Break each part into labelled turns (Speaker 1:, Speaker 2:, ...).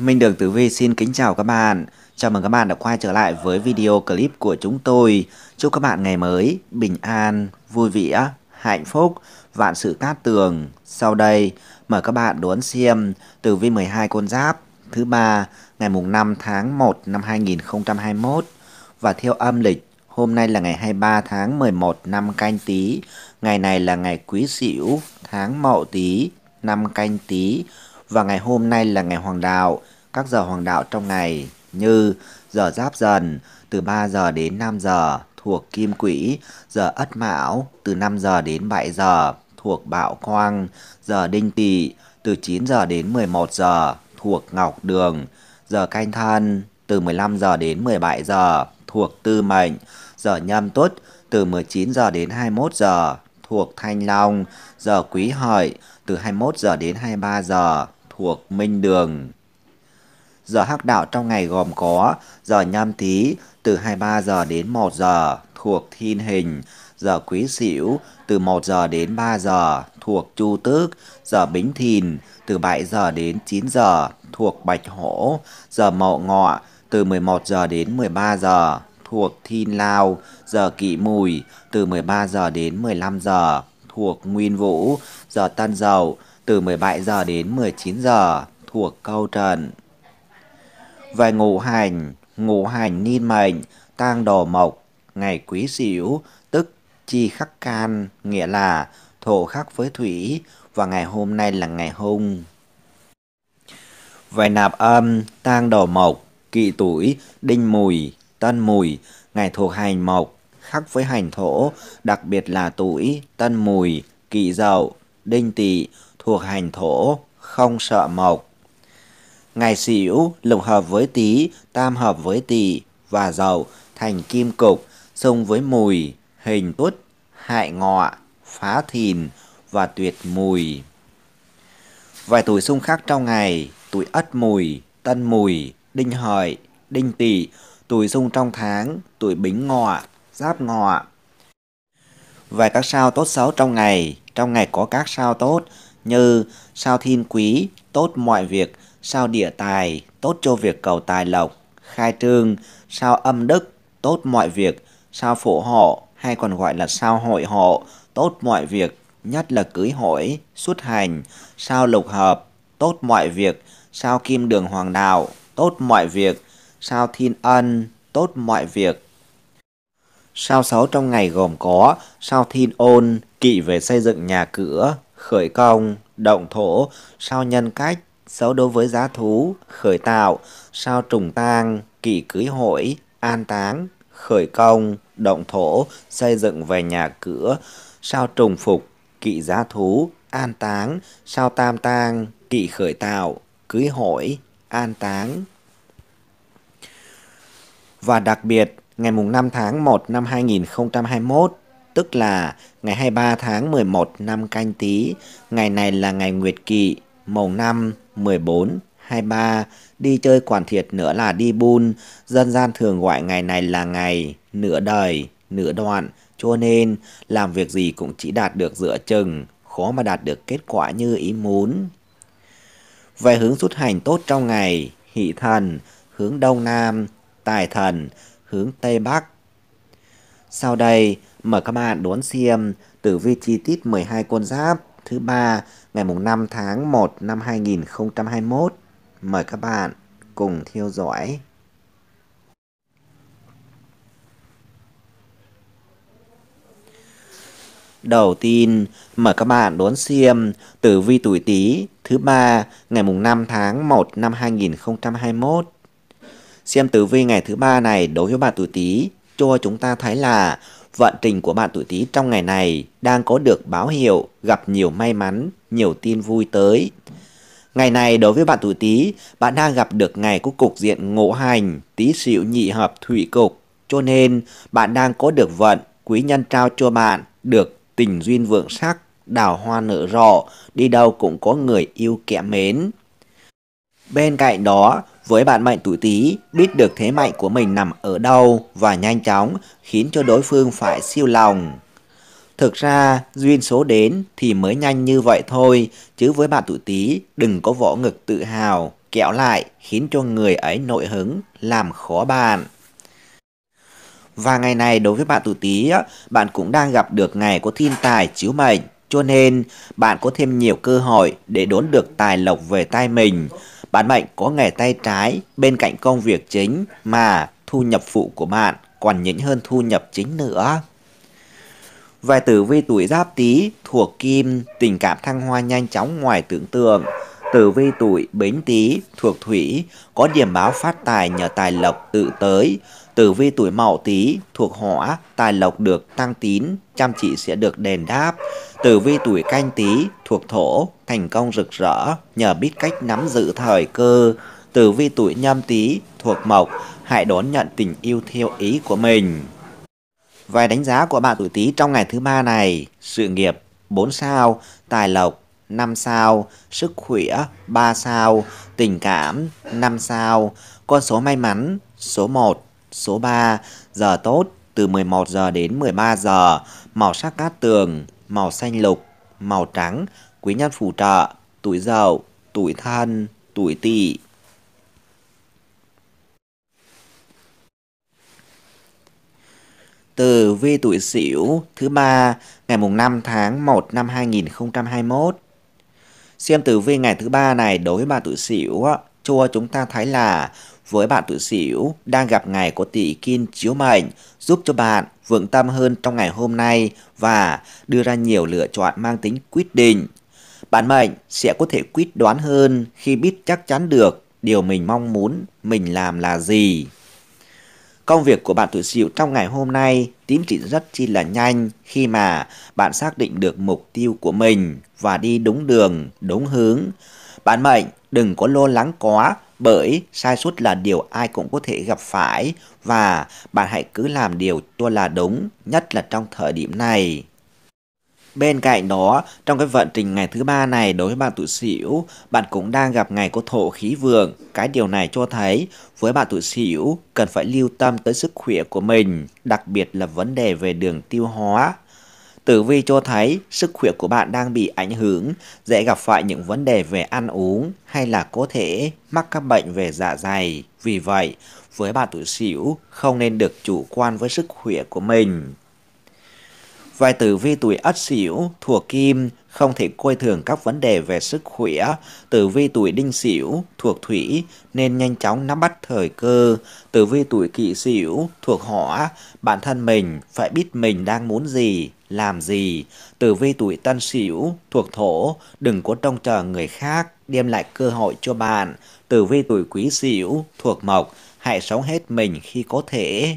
Speaker 1: Minh Đường Tử Vi xin kính chào các bạn. Chào mừng các bạn đã quay trở lại với video clip của chúng tôi. Chúc các bạn ngày mới bình an, vui vẻ, hạnh phúc, vạn sự cát tường. Sau đây, mời các bạn đón xem Tử Vi 12 con giáp thứ ba ngày mùng 5 tháng 1 năm 2021 và theo âm lịch Hôm nay là ngày 23 tháng 11 năm canh tí, ngày này là ngày quý sửu tháng mậu tí, năm canh tí và ngày hôm nay là ngày hoàng đạo các giờ hoàng đạo trong ngày như giờ giáp dần từ 3 giờ đến 5 giờ thuộc kim quỹ, giờ ất mão từ 5 giờ đến 7 giờ thuộc bạo quang, giờ đinh tỵ từ 9 giờ đến 11 giờ thuộc ngọc đường, giờ canh thân từ 15 giờ đến 17 giờ thuộc tư mệnh, giờ nhâm tuất từ 19 giờ đến 21 giờ thuộc thanh long, giờ quý hợi từ 21 giờ đến 23 giờ thuộc minh đường. Giờ hắc đạo trong ngày gồm có giờ nhâm tý từ 23 giờ đến 1 giờ thuộc thiên hình, giờ quý sửu từ 1 giờ đến 3 giờ thuộc chu tước, giờ bính thìn từ 7 giờ đến 9 giờ thuộc bạch hổ, giờ mậu ngọ từ 11 giờ đến 13 giờ thuộc thiên lao, giờ kỵ mùi từ 13 giờ đến 15 giờ thuộc nguyên vũ, giờ tân dậu từ 17 giờ đến 19 giờ thuộc câu trần về ngũ hành, ngũ hành niên mệnh, tang đồ mộc, ngày quý sửu tức chi khắc can, nghĩa là thổ khắc với thủy và ngày hôm nay là ngày hung. Về nạp âm, tang đồ mộc, kỵ tuổi, đinh mùi, tân mùi, ngày thuộc hành mộc, khắc với hành thổ, đặc biệt là tuổi, tân mùi, kỵ dậu, đinh tỵ thuộc hành thổ, không sợ mộc ngày xỉu lục hợp với tý tam hợp với tỵ và dậu thành kim cục, xông với mùi, hình tuất, hại ngọ, phá thìn và tuyệt mùi. Vài tuổi xung khác trong ngày, tuổi ất mùi, tân mùi, đinh hợi, đinh tỵ, tuổi xung trong tháng, tuổi bính ngọ, giáp ngọ. Vài các sao tốt xấu trong ngày, trong ngày có các sao tốt như sao thiên quý, tốt mọi việc, sao địa tài, tốt cho việc cầu tài lộc, khai trương, sao âm đức, tốt mọi việc, sao phổ họ hay còn gọi là sao hội họ tốt mọi việc, nhất là cưới hỏi, xuất hành, sao lục hợp, tốt mọi việc, sao kim đường hoàng đạo, tốt mọi việc, sao thiên ân, tốt mọi việc. Sao xấu trong ngày gồm có sao thiên ôn, kỵ về xây dựng nhà cửa, khởi công, động thổ, sao nhân cách, xấu đối với giá thú, khởi tạo, sao trùng tang, kỷ cưới hội, an táng, khởi công, động thổ, xây dựng về nhà cửa, sao trùng phục, kỵ giá thú, an táng, sao tam tang, kỵ khởi tạo, cưới hỏi, an táng. Và đặc biệt, ngày mùng 5 tháng 1 năm 2021, tức là ngày 23 tháng 11 năm canh tí, ngày này là ngày Nguyệt Kỵ, mồng năm 14, 23, đi chơi quản thiệt nữa là đi bun, dân gian thường gọi ngày này là ngày, nửa đời, nửa đoạn, cho nên làm việc gì cũng chỉ đạt được dựa chừng, khó mà đạt được kết quả như ý muốn. Về hướng xuất hành tốt trong ngày, hỷ thần, hướng đông nam, tài thần, hướng tây bắc. Sau đây, mời các bạn đón xem tử vi chi tiết 12 con giáp thứ ba ngày mùng 5 tháng 1 năm 2021. Mời các bạn cùng theo dõi. Đầu tiên, mời các bạn đón xem tử vi tuổi Tý thứ ba ngày mùng 5 tháng 1 năm 2021. Xem tử vi ngày thứ ba này đối với bạn tuổi Tý cho chúng ta thấy là Vận trình của bạn tuổi Tý trong ngày này đang có được báo hiệu gặp nhiều may mắn, nhiều tin vui tới. Ngày này đối với bạn tuổi Tý, bạn đang gặp được ngày của cục diện ngộ hành, Tý sửu nhị hợp thủy cục, cho nên bạn đang có được vận quý nhân trao cho bạn được tình duyên vượng sắc, đào hoa nở rộ, đi đâu cũng có người yêu kẻ mến. Bên cạnh đó, với bạn mệnh tuổi Tý, biết được thế mạnh của mình nằm ở đâu và nhanh chóng khiến cho đối phương phải siêu lòng. Thực ra, duyên số đến thì mới nhanh như vậy thôi, chứ với bạn tuổi Tý, đừng có vỗ ngực tự hào, kẹo lại khiến cho người ấy nội hứng, làm khó bạn. Và ngày này đối với bạn tuổi Tý, bạn cũng đang gặp được ngày có thiên tài chiếu mệnh, cho nên bạn có thêm nhiều cơ hội để đốn được tài lộc về tay mình. Bạn mệnh có nghề tay trái bên cạnh công việc chính mà thu nhập phụ của bạn còn nhỉnh hơn thu nhập chính nữa. Về tử vi tuổi giáp tý thuộc kim, tình cảm thăng hoa nhanh chóng ngoài tưởng tượng. Tử vi tuổi bính tý thuộc thủy, có điểm báo phát tài nhờ tài lộc tự tới. Tử vi tuổi mậu tý thuộc hỏa, tài lộc được tăng tín, chăm chỉ sẽ được đền đáp. Tử vi tuổi canh tý thuộc thổ, thành công rực rỡ nhờ biết cách nắm giữ thời cơ. Tử vi tuổi nhâm tý thuộc mộc, hãy đón nhận tình yêu theo ý của mình. Vài đánh giá của bạn tuổi tý trong ngày thứ ba này, sự nghiệp 4 sao, tài lộc 5 sao, sức khỏe 3 sao, tình cảm 5 sao, con số may mắn số 1, số 3, giờ tốt từ 11 giờ đến 13 giờ, màu sắc cát tường, màu xanh lục, màu trắng, quý nhân phù trợ, tuổi giàu, tuổi than, tuổi tỵ. Từ vi tuổi Sửu thứ ba ngày mùng 5 tháng 1 năm 2021. Xem tử vi ngày thứ ba này đối với bạn tuổi Sửu cho chúng ta thấy là với bạn tuổi Sửu đang gặp ngày có tỷ kim chiếu mệnh giúp cho bạn vững tâm hơn trong ngày hôm nay và đưa ra nhiều lựa chọn mang tính quyết định Bản mệnh sẽ có thể quyết đoán hơn khi biết chắc chắn được điều mình mong muốn mình làm là gì. Công việc của bạn tuổi Sửu trong ngày hôm nay tiến triển rất chi là nhanh khi mà bạn xác định được mục tiêu của mình và đi đúng đường, đúng hướng. Bạn mệnh đừng có lo lắng quá bởi sai suất là điều ai cũng có thể gặp phải và bạn hãy cứ làm điều cho là đúng, nhất là trong thời điểm này. Bên cạnh đó, trong cái vận trình ngày thứ ba này đối với bạn tuổi sửu, bạn cũng đang gặp ngày có thổ khí vượng. Cái điều này cho thấy với bạn tuổi sửu cần phải lưu tâm tới sức khỏe của mình, đặc biệt là vấn đề về đường tiêu hóa. Tử vi cho thấy sức khỏe của bạn đang bị ảnh hưởng, dễ gặp phải những vấn đề về ăn uống hay là có thể mắc các bệnh về dạ dày. Vì vậy, với bạn tuổi sửu không nên được chủ quan với sức khỏe của mình. Vài tử vi tuổi ất sửu thuộc kim không thể coi thường các vấn đề về sức khỏe. Tử vi tuổi đinh sửu thuộc thủy nên nhanh chóng nắm bắt thời cơ. Tử vi tuổi kỷ sửu thuộc hỏa, bản thân mình phải biết mình đang muốn gì, làm gì. Tử vi tuổi tân sửu thuộc thổ, đừng có trông chờ người khác đem lại cơ hội cho bạn. Tử vi tuổi quý sửu thuộc mộc, hãy sống hết mình khi có thể.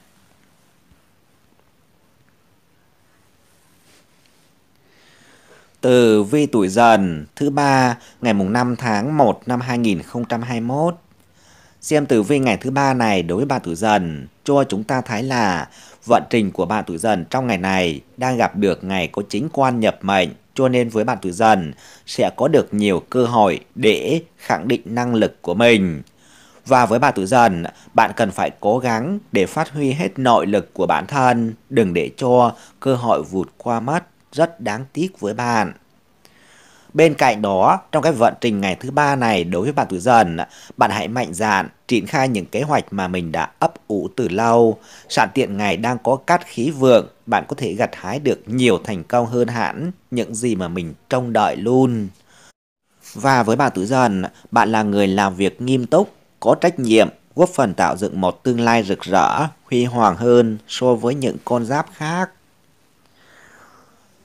Speaker 1: từ vi tuổi dần thứ ba ngày mùng 5 tháng 1 năm 2021. Xem tử vi ngày thứ ba này đối với bạn tuổi dần cho chúng ta thấy là vận trình của bạn tuổi dần trong ngày này đang gặp được ngày có chính quan nhập mệnh cho nên với bạn tuổi dần sẽ có được nhiều cơ hội để khẳng định năng lực của mình. Và với bạn tuổi dần, bạn cần phải cố gắng để phát huy hết nội lực của bản thân, đừng để cho cơ hội vụt qua mất rất đáng tiếc với bạn. Bên cạnh đó, trong cái vận trình ngày thứ ba này đối với bạn tuổi dần, bạn hãy mạnh dạn triển khai những kế hoạch mà mình đã ấp ủ từ lâu. Sạn tiện ngày đang có cát khí vượng, bạn có thể gặt hái được nhiều thành công hơn hẳn những gì mà mình trông đợi luôn. Và với bạn tuổi dần, bạn là người làm việc nghiêm túc, có trách nhiệm, góp phần tạo dựng một tương lai rực rỡ, huy hoàng hơn so với những con giáp khác.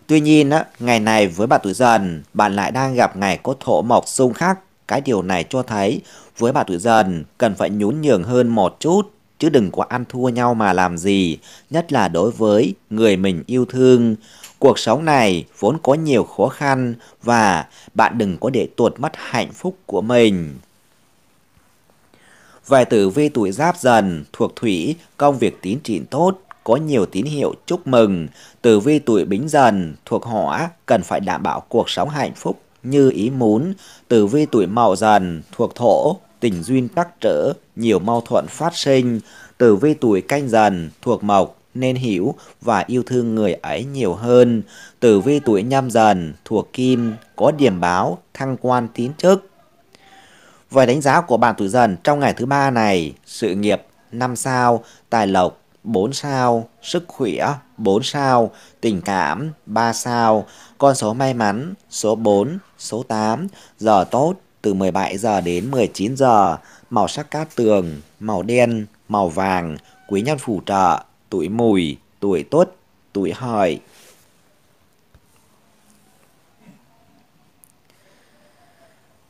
Speaker 1: Tuy nhiên, ngày này với bạn tuổi dần, bạn lại đang gặp ngày có thổ mộc xung khắc. Cái điều này cho thấy với bạn tuổi dần cần phải nhún nhường hơn một chút chứ đừng có ăn thua nhau mà làm gì, nhất là đối với người mình yêu thương. Cuộc sống này vốn có nhiều khó khăn và bạn đừng có để tuột mất hạnh phúc của mình. Về tử vi tuổi giáp dần, thuộc thủy, công việc tiến triển tốt, có nhiều tín hiệu chúc mừng. Tử vi tuổi Bính Dần thuộc hỏa cần phải đảm bảo cuộc sống hạnh phúc như ý muốn. Tử vi tuổi Mậu Dần thuộc thổ, tình duyên tắc trở, nhiều mâu thuẫn phát sinh. Tử vi tuổi Canh Dần thuộc mộc nên hiểu và yêu thương người ấy nhiều hơn. Tử vi tuổi Nhâm Dần thuộc kim có điểm báo thăng quan tiến chức. Vài đánh giá của bạn tuổi dần trong ngày thứ ba này, sự nghiệp 5 sao, tài lộc 4 sao, sức khỏe 4 sao, tình cảm 3 sao, con số may mắn số 4, số 8, giờ tốt từ 17 giờ đến 19 giờ, màu sắc cát tường, màu đen, màu vàng, quý nhân phù trợ, tuổi mùi, tuổi tuất, tuổi hợi.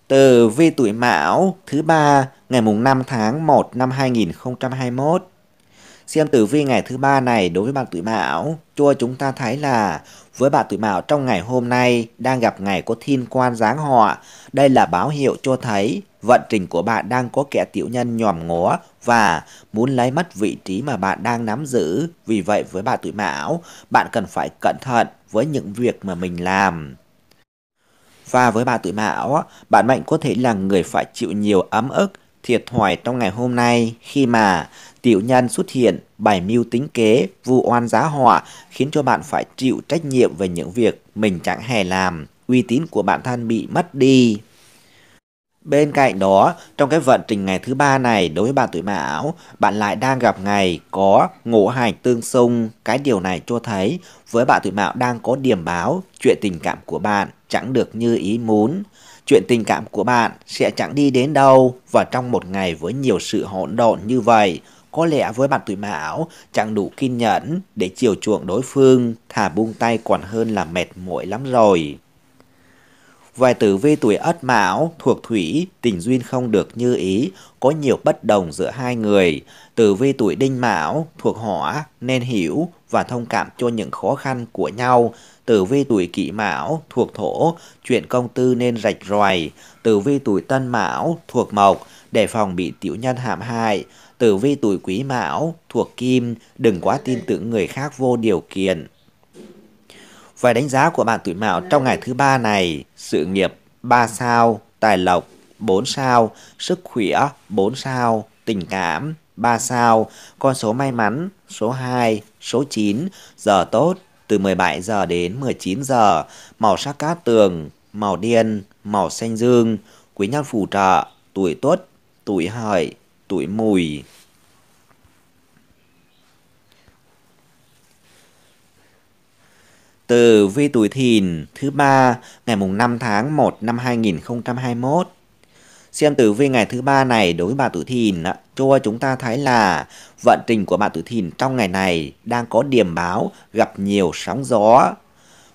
Speaker 1: Từ vi tuổi Mão thứ ba ngày mùng 5 tháng 1 năm 2021 Xem tử vi ngày thứ ba này đối với bạn tuổi Mão, cho chúng ta thấy là với bạn tuổi Mão trong ngày hôm nay đang gặp ngày có thiên quan giáng họ. Đây là báo hiệu cho thấy vận trình của bạn đang có kẻ tiểu nhân nhòm ngó và muốn lấy mất vị trí mà bạn đang nắm giữ. Vì vậy với bạn tuổi Mão, bạn cần phải cẩn thận với những việc mà mình làm. Và với bạn tuổi Mão, bạn mệnh có thể là người phải chịu nhiều ấm ức, thiệt thòi trong ngày hôm nay khi mà tiểu nhân xuất hiện, bảy mưu tính kế, vu oan giá họa khiến cho bạn phải chịu trách nhiệm về những việc mình chẳng hề làm, uy tín của bản thân bị mất đi. Bên cạnh đó, trong cái vận trình ngày thứ ba này đối với bạn tuổi mão, bạn lại đang gặp ngày có ngũ hành tương xung. Cái điều này cho thấy với bạn tuổi mão đang có điểm báo chuyện tình cảm của bạn chẳng được như ý muốn. Chuyện tình cảm của bạn sẽ chẳng đi đến đâu và trong một ngày với nhiều sự hỗn độn như vậy, có lẽ với bạn tuổi mão chẳng đủ kiên nhẫn để chiều chuộng đối phương, thả buông tay còn hơn là mệt mỏi lắm rồi. Vài tử vi tuổi ất mão thuộc thủy, tình duyên không được như ý, có nhiều bất đồng giữa hai người. Tử vi tuổi đinh mão thuộc hỏa nên hiểu và thông cảm cho những khó khăn của nhau. Tử vi tuổi kỷ mão thuộc thổ, chuyện công tư nên rạch ròi. Tử vi tuổi tân mão thuộc mộc, đề phòng bị tiểu nhân hãm hại tử vi tuổi quý mão thuộc kim, đừng quá tin tưởng người khác vô điều kiện. Vài đánh giá của bạn tuổi mão trong ngày thứ ba này, sự nghiệp 3 sao, tài lộc 4 sao, sức khỏe 4 sao, tình cảm 3 sao, con số may mắn số 2, số 9, giờ tốt từ 17 giờ đến 19 giờ, màu sắc cát tường, màu đen, màu xanh dương, quý nhân phù trợ, tuổi tuất, tuổi hợi, tuổi mùi Từ vi tuổi thìn thứ ba ngày mùng 5 tháng 1 năm 2021. Xem tử vi ngày thứ ba này đối với bạn tuổi thìn cho chúng ta thấy là vận trình của bạn tuổi thìn trong ngày này đang có điểm báo gặp nhiều sóng gió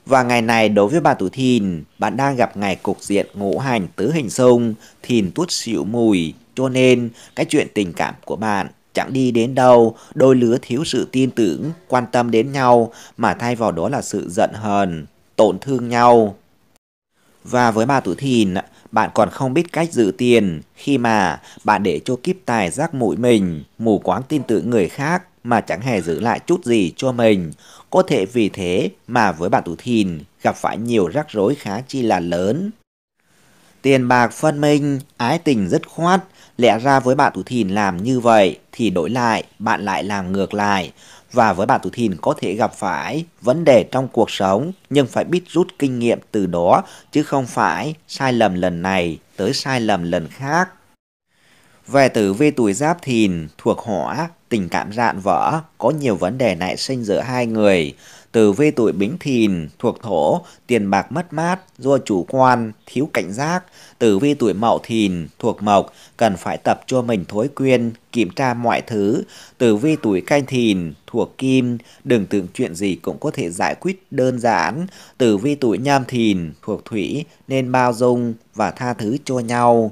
Speaker 1: và ngày này đối với bà tuổi thìn, bạn đang gặp ngày cục diện ngũ hành tứ hình xung, thìn tuất xịu mùi, cho nên cái chuyện tình cảm của bạn chẳng đi đến đâu, đôi lứa thiếu sự tin tưởng, quan tâm đến nhau mà thay vào đó là sự giận hờn, tổn thương nhau. Và với bà tuổi thìn, bạn còn không biết cách giữ tiền khi mà bạn để cho kiếp tài rác mũi mình, mù quáng tin tưởng người khác mà chẳng hề giữ lại chút gì cho mình có thể vì thế mà với bạn tuổi thìn gặp phải nhiều rắc rối khá chi là lớn. Tiền bạc phân minh, ái tình dứt khoát, lẽ ra với bạn tuổi thìn làm như vậy thì đổi lại bạn lại làm ngược lại và với bạn tuổi thìn có thể gặp phải vấn đề trong cuộc sống nhưng phải biết rút kinh nghiệm từ đó chứ không phải sai lầm lần này tới sai lầm lần khác. Về tử vi tuổi giáp thìn thuộc hỏa tình cảm dạn vỡ, có nhiều vấn đề nảy sinh giữa hai người, từ vi tuổi bính thìn, thuộc thổ, tiền bạc mất mát, do chủ quan, thiếu cảnh giác, từ vi tuổi mậu thìn, thuộc mộc, cần phải tập cho mình thói quen, kiểm tra mọi thứ, từ vi tuổi canh thìn, thuộc kim, đừng tưởng chuyện gì cũng có thể giải quyết đơn giản, từ vi tuổi nhâm thìn, thuộc thủy, nên bao dung và tha thứ cho nhau.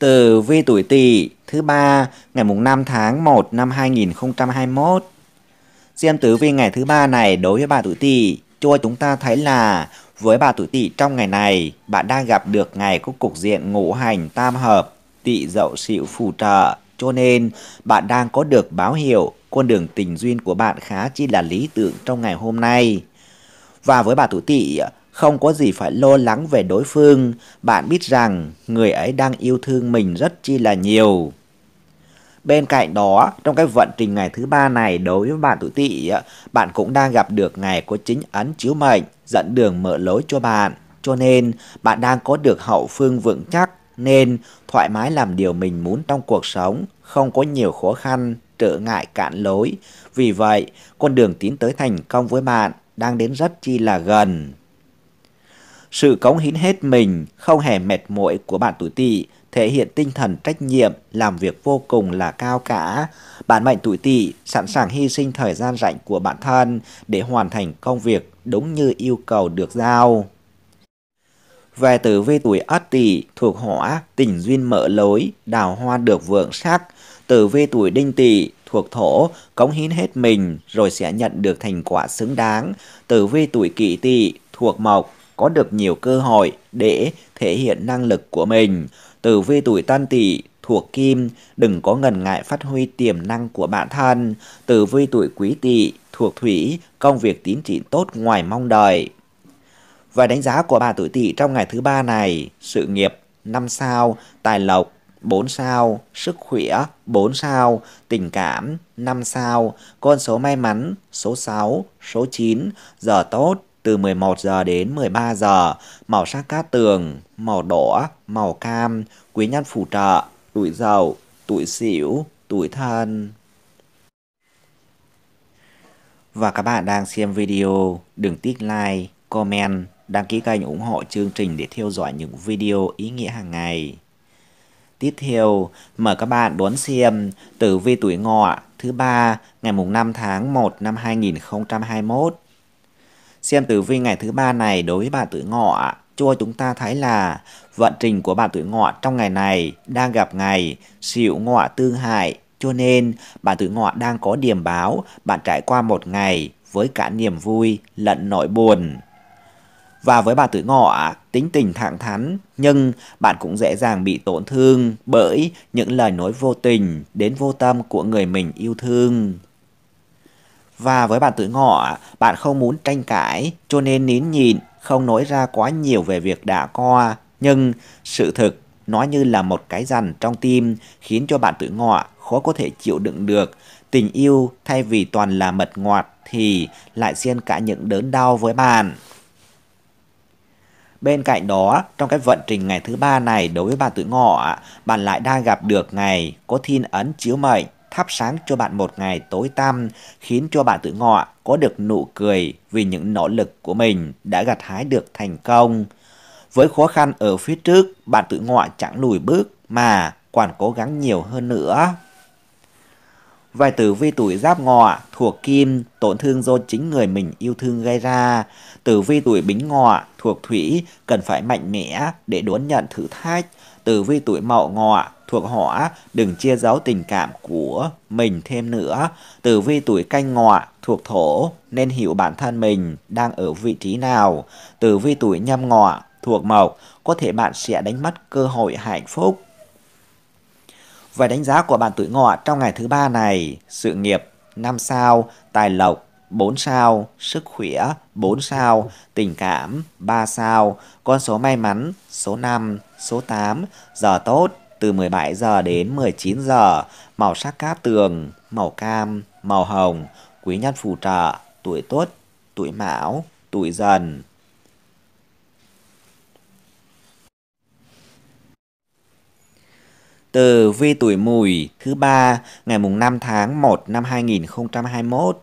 Speaker 1: tử vi tuổi Tỵ thứ ba ngày mùng 5 tháng 1 năm 2021. Xem tử vi ngày thứ ba này đối với bà tuổi Tỵ, cho chúng ta thấy là với bà tuổi Tỵ trong ngày này, bạn đang gặp được ngày có cục diện ngũ hành tam hợp, Tỵ dậu sửu phù trợ, cho nên bạn đang có được báo hiệu con đường tình duyên của bạn khá chi là lý tưởng trong ngày hôm nay. Và với bà tuổi Tỵ, không có gì phải lo lắng về đối phương, bạn biết rằng người ấy đang yêu thương mình rất chi là nhiều. Bên cạnh đó, trong cái vận trình ngày thứ ba này đối với bạn tuổi tỵ, bạn cũng đang gặp được ngày có chính ấn chiếu mệnh, dẫn đường mở lối cho bạn. Cho nên, bạn đang có được hậu phương vững chắc, nên thoải mái làm điều mình muốn trong cuộc sống, không có nhiều khó khăn, trở ngại cản lối. Vì vậy, con đường tiến tới thành công với bạn đang đến rất chi là gần. Sự cống hiến hết mình, không hề mệt mỏi của bạn tuổi tỵ thể hiện tinh thần trách nhiệm, làm việc vô cùng là cao cả. Bạn mệnh tuổi tỵ sẵn sàng hy sinh thời gian rảnh của bản thân để hoàn thành công việc đúng như yêu cầu được giao. Về tử vi tuổi Ất Tỵ thuộc Hỏa, tình duyên mở lối, đào hoa được vượng sắc. Tử vi tuổi Đinh Tỵ thuộc Thổ, cống hiến hết mình rồi sẽ nhận được thành quả xứng đáng. Tử vi tuổi Kỷ Tỵ thuộc Mộc, có được nhiều cơ hội để thể hiện năng lực của mình. Từ vi tuổi Tân Tỵ thuộc Kim, đừng có ngần ngại phát huy tiềm năng của bản thân. Từ vi tuổi Quý Tỵ thuộc Thủy, công việc tiến triển tốt ngoài mong đợi. Và đánh giá của bà tuổi Tỵ trong ngày thứ ba này, sự nghiệp 5 sao, tài lộc 4 sao, sức khỏe 4 sao, tình cảm 5 sao, con số may mắn số 6, số 9, giờ tốt từ 11 giờ đến 13 giờ, màu sắc cát tường, màu đỏ, màu cam, quý nhân phù trợ, tuổi dậu, tuổi sửu, tuổi thân. Và các bạn đang xem video, đừng tích like, comment, đăng ký kênh ủng hộ chương trình để theo dõi những video ý nghĩa hàng ngày. Tiếp theo, mời các bạn đón xem tử vi tuổi ngọ thứ ba ngày mùng 5 tháng 1 năm 2021 Xem tử vi ngày thứ ba này đối với bà tuổi ngọ, cho chúng ta thấy là vận trình của bà tuổi ngọ trong ngày này đang gặp ngày xỉu ngọ tương hại. Cho nên, bà tuổi ngọ đang có điểm báo bạn trải qua một ngày với cả niềm vui lẫn nỗi buồn. Và với bà tuổi ngọ, tính tình thẳng thắn, nhưng bạn cũng dễ dàng bị tổn thương bởi những lời nói vô tình đến vô tâm của người mình yêu thương. Và với bạn tuổi ngọ, bạn không muốn tranh cãi, cho nên nín nhịn, không nói ra quá nhiều về việc đã qua Nhưng sự thực, nó như là một cái rằn trong tim khiến cho bạn tuổi ngọ khó có thể chịu đựng được. Tình yêu thay vì toàn là mật ngọt thì lại xiên cả những đớn đau với bạn. Bên cạnh đó, trong cái vận trình ngày thứ ba này đối với bạn tuổi ngọ, bạn lại đang gặp được ngày có thiên ấn chiếu mệnh thắp sáng cho bạn một ngày tối tăm, khiến cho bạn tự ngọ có được nụ cười vì những nỗ lực của mình đã gặt hái được thành công. Với khó khăn ở phía trước, bạn tự ngọ chẳng lùi bước mà còn cố gắng nhiều hơn nữa. Vài tử vi tuổi giáp ngọ thuộc kim, tổn thương do chính người mình yêu thương gây ra. Tử vi tuổi bính ngọ thuộc thủy, cần phải mạnh mẽ để đón nhận thử thách tử vi tuổi mậu ngọ thuộc hỏa đừng chia giấu tình cảm của mình thêm nữa. Tử vi tuổi canh ngọ thuộc thổ nên hiểu bản thân mình đang ở vị trí nào. Tử vi tuổi nhâm ngọ thuộc mộc có thể bạn sẽ đánh mất cơ hội hạnh phúc. Về đánh giá của bạn tuổi ngọ trong ngày thứ ba này, sự nghiệp 5 sao, tài lộc 4 sao, sức khỏe 4 sao, tình cảm 3 sao, con số may mắn số 5. Số 8, giờ tốt từ 17 giờ đến 19 giờ, màu sắc cát tường, màu cam, màu hồng, quý nhân phù trợ, tuổi Tuất, tuổi Mão, tuổi Dần. Từ vi tuổi mùi thứ ba ngày mùng 5 tháng 1 năm 2021.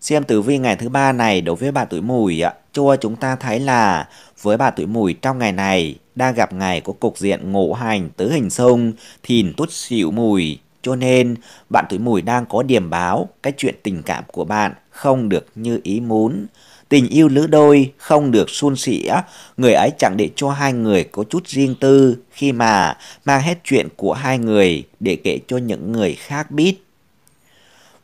Speaker 1: Xem tử vi ngày thứ ba này đối với bạn tuổi mùi ạ, cho chúng ta thấy là với bà tuổi mùi trong ngày này đang gặp ngày có cục diện ngũ hành tứ hình xung thìn tuất xỉu mùi cho nên bạn tuổi mùi đang có điểm báo cái chuyện tình cảm của bạn không được như ý muốn tình yêu lứa đôi không được suôn sẻ người ấy chẳng để cho hai người có chút riêng tư khi mà mang hết chuyện của hai người để kể cho những người khác biết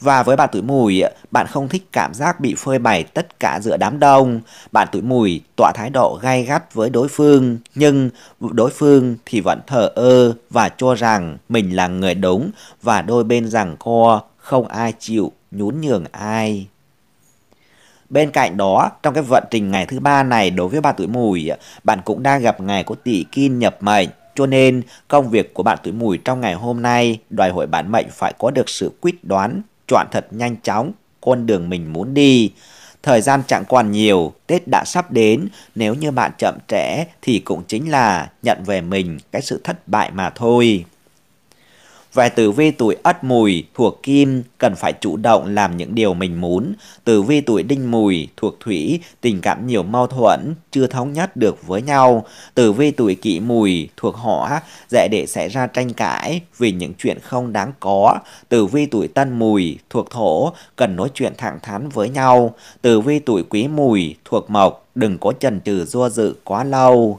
Speaker 1: và với bạn tuổi mùi, bạn không thích cảm giác bị phơi bày tất cả giữa đám đông. Bạn tuổi mùi tọa thái độ gay gắt với đối phương, nhưng đối phương thì vẫn thờ ơ và cho rằng mình là người đúng và đôi bên rằng co, không ai chịu nhún nhường ai. Bên cạnh đó, trong cái vận trình ngày thứ ba này đối với bạn tuổi mùi, bạn cũng đang gặp ngày của tỷ kim nhập mệnh. Cho nên, công việc của bạn tuổi mùi trong ngày hôm nay đòi hỏi bản mệnh phải có được sự quyết đoán, chọn thật nhanh chóng con đường mình muốn đi. Thời gian chẳng còn nhiều, Tết đã sắp đến, nếu như bạn chậm trễ thì cũng chính là nhận về mình cái sự thất bại mà thôi. Về tử vi tuổi Ất Mùi thuộc Kim cần phải chủ động làm những điều mình muốn. Tử vi tuổi Đinh Mùi thuộc Thủy tình cảm nhiều mâu thuẫn, chưa thống nhất được với nhau. Tử vi tuổi Kỷ Mùi thuộc Hỏa dễ để xảy ra tranh cãi vì những chuyện không đáng có. Tử vi tuổi Tân Mùi thuộc Thổ cần nói chuyện thẳng thắn với nhau. Tử vi tuổi Quý Mùi thuộc Mộc đừng có chần chừ do dự quá lâu.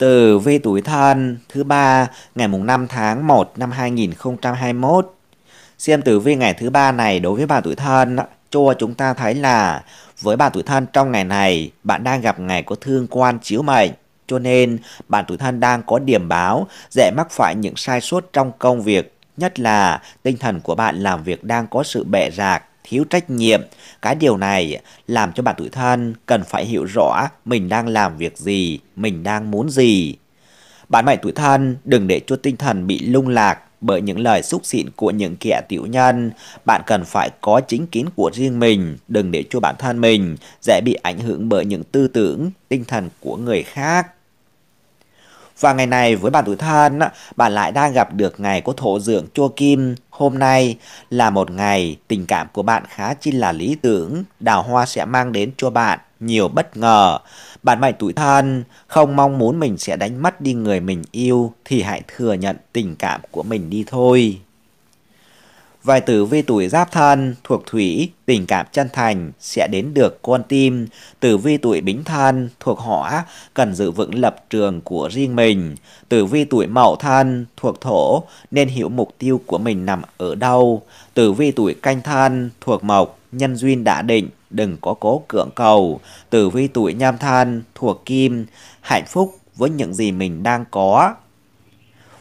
Speaker 1: từ vi tuổi thân thứ ba ngày mùng 5 tháng 1 năm 2021. Xem tử vi ngày thứ ba này đối với bà tuổi thân cho chúng ta thấy là với bà tuổi thân trong ngày này bạn đang gặp ngày có thương quan chiếu mệnh cho nên bạn tuổi thân đang có điểm báo dễ mắc phải những sai sót trong công việc nhất là tinh thần của bạn làm việc đang có sự bệ rạc thiếu trách nhiệm. Cái điều này làm cho bạn tuổi thân cần phải hiểu rõ mình đang làm việc gì, mình đang muốn gì. Bạn mệnh tuổi thân đừng để cho tinh thần bị lung lạc bởi những lời xúc xịn của những kẻ tiểu nhân. Bạn cần phải có chính kiến của riêng mình, đừng để cho bản thân mình dễ bị ảnh hưởng bởi những tư tưởng, tinh thần của người khác. Và ngày này với bạn tuổi thân, bạn lại đang gặp được ngày có thổ dưỡng chua kim. Hôm nay là một ngày tình cảm của bạn khá chi là lý tưởng, đào hoa sẽ mang đến cho bạn nhiều bất ngờ. Bạn mệnh tuổi thân không mong muốn mình sẽ đánh mất đi người mình yêu thì hãy thừa nhận tình cảm của mình đi thôi. Vài tử vi tuổi giáp thân thuộc thủy, tình cảm chân thành sẽ đến được con tim. Tử vi tuổi bính thân thuộc hỏa, cần giữ vững lập trường của riêng mình. Tử vi tuổi mậu thân thuộc thổ, nên hiểu mục tiêu của mình nằm ở đâu. Tử vi tuổi canh thân thuộc mộc, nhân duyên đã định, đừng có cố cưỡng cầu. Tử vi tuổi nhâm thân thuộc kim, hạnh phúc với những gì mình đang có.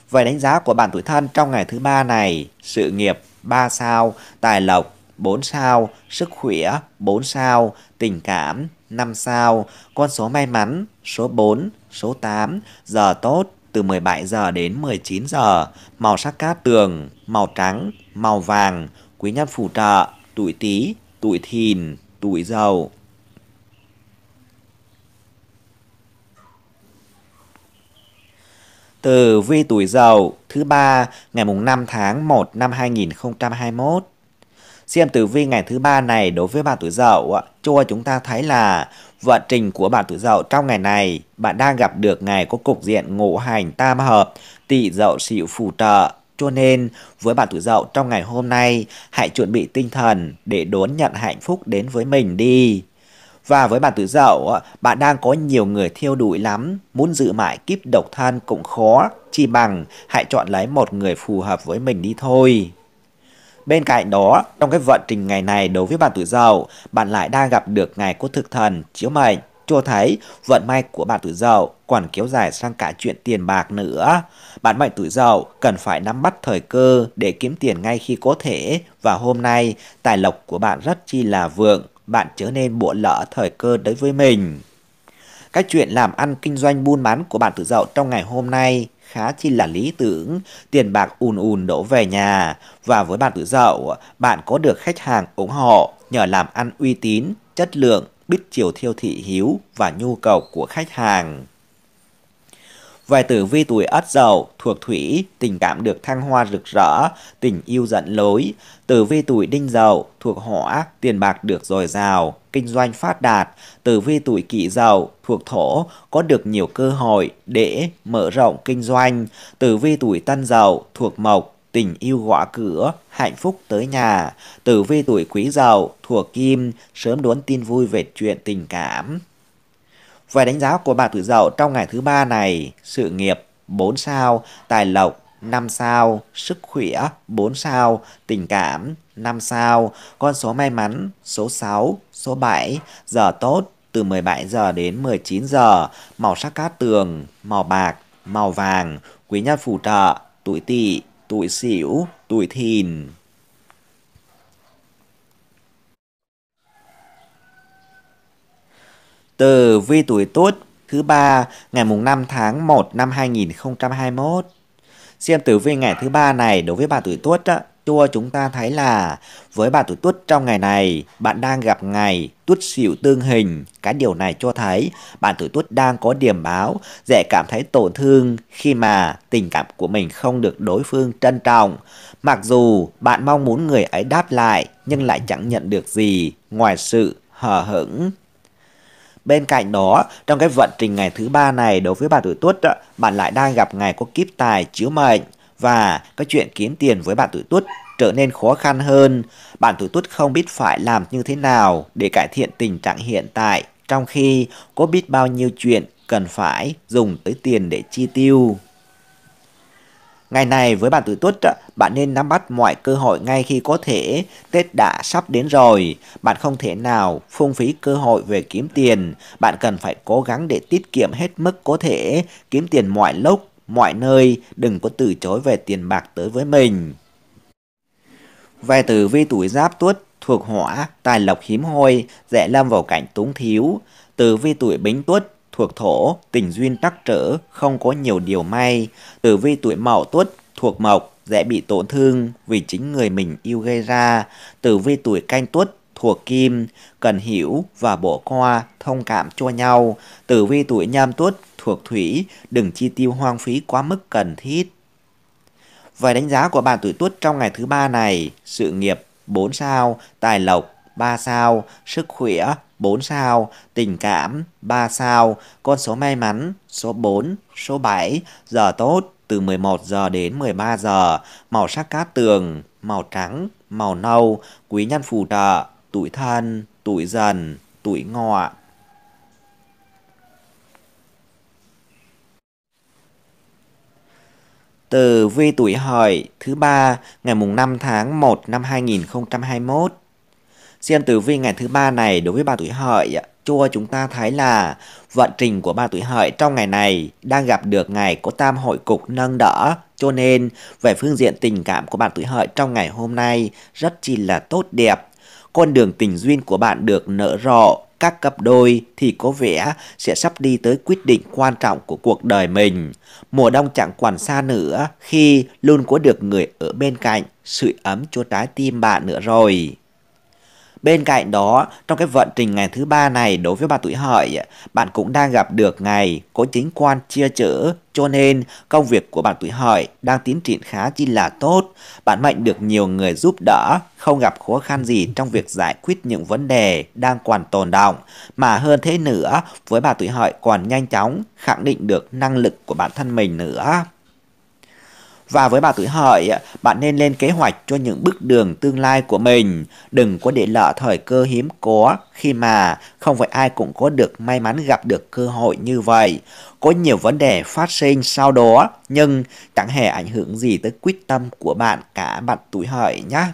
Speaker 1: Vậy đánh giá của bạn tuổi thân trong ngày thứ ba này, sự nghiệp 3 sao, tài lộc 4 sao, sức khỏe 4 sao, tình cảm 5 sao, con số may mắn số 4, số 8, giờ tốt từ 17 giờ đến 19 giờ, màu sắc cát tường, màu trắng, màu vàng, quý nhân phù trợ, tuổi Tý, tuổi Thìn, tuổi Dậu. Tử vi tuổi Dậu thứ ba ngày mùng 5 tháng 1 năm 2021. Xem tử vi ngày thứ ba này đối với bạn tuổi Dậu cho chúng ta thấy là vận trình của bạn tuổi Dậu trong ngày này, bạn đang gặp được ngày có cục diện ngũ hành tam hợp, tỵ Dậu sửu phù trợ. Cho nên, với bạn tuổi Dậu trong ngày hôm nay, hãy chuẩn bị tinh thần để đón nhận hạnh phúc đến với mình đi. Và với bạn tự dậu, ờ, bạn đang có nhiều người thiêu đuổi lắm, muốn giữ mãi kíp độc thân cũng khó, chỉ bằng hãy chọn lấy một người phù hợp với mình đi thôi. Bên cạnh đó, trong cái vận trình ngày này đối với bạn tự dậu, bạn lại đang gặp được ngày của thực thần, chiếu mệnh, cho thấy vận may của bạn tuổi dậu còn kéo dài sang cả chuyện tiền bạc nữa. Bạn mệnh tuổi dậu cần phải nắm bắt thời cơ để kiếm tiền ngay khi có thể và hôm nay tài lộc của bạn rất chi là vượng bạn chớ nên bụa lỡ thời cơ đối với mình. Các chuyện làm ăn kinh doanh buôn bán của bạn tự dậu trong ngày hôm nay khá chi là lý tưởng, tiền bạc ùn ùn đổ về nhà và với bạn tự dậu, bạn có được khách hàng ủng hộ nhờ làm ăn uy tín, chất lượng, biết chiều thiêu thị hiếu và nhu cầu của khách hàng. Vài tử vi tuổi ất dậu thuộc thủy, tình cảm được thăng hoa rực rỡ, tình yêu dẫn lối. Tử vi tuổi đinh dậu thuộc hỏa, tiền bạc được dồi dào, kinh doanh phát đạt. Tử vi tuổi kỷ dậu thuộc thổ, có được nhiều cơ hội để mở rộng kinh doanh. Tử vi tuổi tân dậu thuộc mộc, tình yêu gõ cửa, hạnh phúc tới nhà. Tử vi tuổi quý dậu thuộc kim, sớm đón tin vui về chuyện tình cảm. Về đánh giá của bà Tử Dậu trong ngày thứ ba này, sự nghiệp 4 sao, tài lộc 5 sao, sức khỏe 4 sao, tình cảm 5 sao, con số may mắn số 6, số 7, giờ tốt từ 17 giờ đến 19 giờ, màu sắc cát tường, màu bạc, màu vàng, quý nhân phù trợ, tuổi tỵ, tuổi sửu, tuổi thìn. tử vi tuổi Tuất thứ ba ngày mùng 5 tháng 1 năm 2021. Xem tử vi ngày thứ ba này đối với bà tuổi Tuất á, cho chúng ta thấy là với bà tuổi Tuất trong ngày này, bạn đang gặp ngày Tuất xỉu tương hình. Cái điều này cho thấy bạn tuổi Tuất đang có điểm báo dễ cảm thấy tổn thương khi mà tình cảm của mình không được đối phương trân trọng. Mặc dù bạn mong muốn người ấy đáp lại nhưng lại chẳng nhận được gì ngoài sự hờ hững. Bên cạnh đó, trong cái vận trình ngày thứ ba này đối với bà tuổi tuất, bạn lại đang gặp ngày có kiếp tài chiếu mệnh và cái chuyện kiếm tiền với bạn tuổi tuất trở nên khó khăn hơn. Bạn tuổi tuất không biết phải làm như thế nào để cải thiện tình trạng hiện tại, trong khi có biết bao nhiêu chuyện cần phải dùng tới tiền để chi tiêu. Ngày này với bạn tuổi tuất, bạn nên nắm bắt mọi cơ hội ngay khi có thể. Tết đã sắp đến rồi, bạn không thể nào phung phí cơ hội về kiếm tiền. Bạn cần phải cố gắng để tiết kiệm hết mức có thể, kiếm tiền mọi lúc, mọi nơi, đừng có từ chối về tiền bạc tới với mình. Về tử vi tuổi giáp tuất thuộc hỏa, tài lộc hiếm hoi, dễ lâm vào cảnh túng thiếu. Tử vi tuổi bính tuất thuộc thổ, tình duyên trắc trở, không có nhiều điều may. Tử vi tuổi mậu tuất thuộc mộc, dễ bị tổn thương vì chính người mình yêu gây ra. Tử vi tuổi canh tuất thuộc kim, cần hiểu và bỏ qua, thông cảm cho nhau. Tử vi tuổi nhâm tuất thuộc thủy, đừng chi tiêu hoang phí quá mức cần thiết. Vài đánh giá của bạn tuổi tuất trong ngày thứ ba này, sự nghiệp 4 sao, tài lộc 3 sao, sức khỏe 4 sao, tình cảm 3 sao, con số may mắn số 4, số 7, giờ tốt từ 11 giờ đến 13 giờ, màu sắc cát tường, màu trắng, màu nâu, quý nhân phù trợ, tuổi thân, tuổi dần, tuổi ngọ. Từ vi tuổi hợi thứ ba ngày mùng 5 tháng 1 năm 2021 Xem tử vi ngày thứ ba này đối với ba tuổi hợi cho chúng ta thấy là vận trình của ba tuổi hợi trong ngày này đang gặp được ngày có tam hội cục nâng đỡ cho nên về phương diện tình cảm của bạn tuổi hợi trong ngày hôm nay rất chi là tốt đẹp. Con đường tình duyên của bạn được nở rộ, các cặp đôi thì có vẻ sẽ sắp đi tới quyết định quan trọng của cuộc đời mình. Mùa đông chẳng quản xa nữa khi luôn có được người ở bên cạnh, sự ấm cho trái tim bạn nữa rồi. Bên cạnh đó, trong cái vận trình ngày thứ ba này đối với bà tuổi hợi, bạn cũng đang gặp được ngày có chính quan chia chữ, cho nên công việc của bạn tuổi hợi đang tiến triển khá chi là tốt. Bạn mệnh được nhiều người giúp đỡ, không gặp khó khăn gì trong việc giải quyết những vấn đề đang còn tồn động. Mà hơn thế nữa, với bà tuổi hợi còn nhanh chóng khẳng định được năng lực của bản thân mình nữa. Và với bà tuổi hợi, bạn nên lên kế hoạch cho những bước đường tương lai của mình. Đừng có để lỡ thời cơ hiếm có khi mà không phải ai cũng có được may mắn gặp được cơ hội như vậy. Có nhiều vấn đề phát sinh sau đó nhưng chẳng hề ảnh hưởng gì tới quyết tâm của bạn cả bạn tuổi hợi nhé.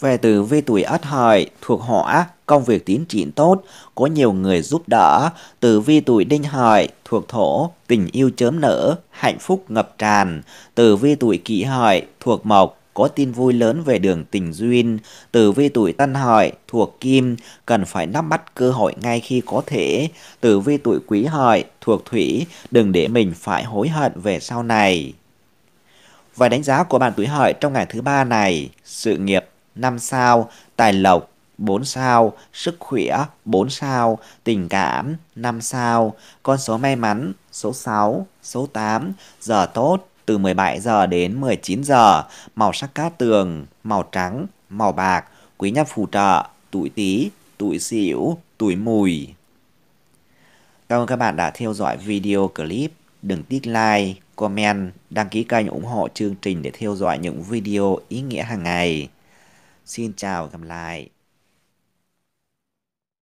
Speaker 1: Về từ vi tuổi ất hợi thuộc hỏa, công việc tiến triển tốt, có nhiều người giúp đỡ. Từ vi tuổi đinh hợi thuộc thổ, tình yêu chớm nở, hạnh phúc ngập tràn. Từ vi tuổi kỷ hợi thuộc mộc, có tin vui lớn về đường tình duyên. từ vi tuổi tân hợi thuộc kim, cần phải nắm bắt cơ hội ngay khi có thể. từ vi tuổi quý hợi thuộc thủy, đừng để mình phải hối hận về sau này. Và đánh giá của bạn tuổi hợi trong ngày thứ ba này, sự nghiệp 5 sao, tài lộc 4 sao, sức khỏe 4 sao, tình cảm 5 sao, con số may mắn số 6, số 8, giờ tốt từ 17 giờ đến 19 giờ, màu sắc cát tường, màu trắng, màu bạc, quý nhân phù trợ, tuổi Tý, tuổi Sửu, tuổi Mùi. Cảm ơn các bạn đã theo dõi video clip. Đừng tiếc like, comment, đăng ký kênh ủng hộ chương trình để theo dõi những video ý nghĩa hàng ngày. xin chào gặp lại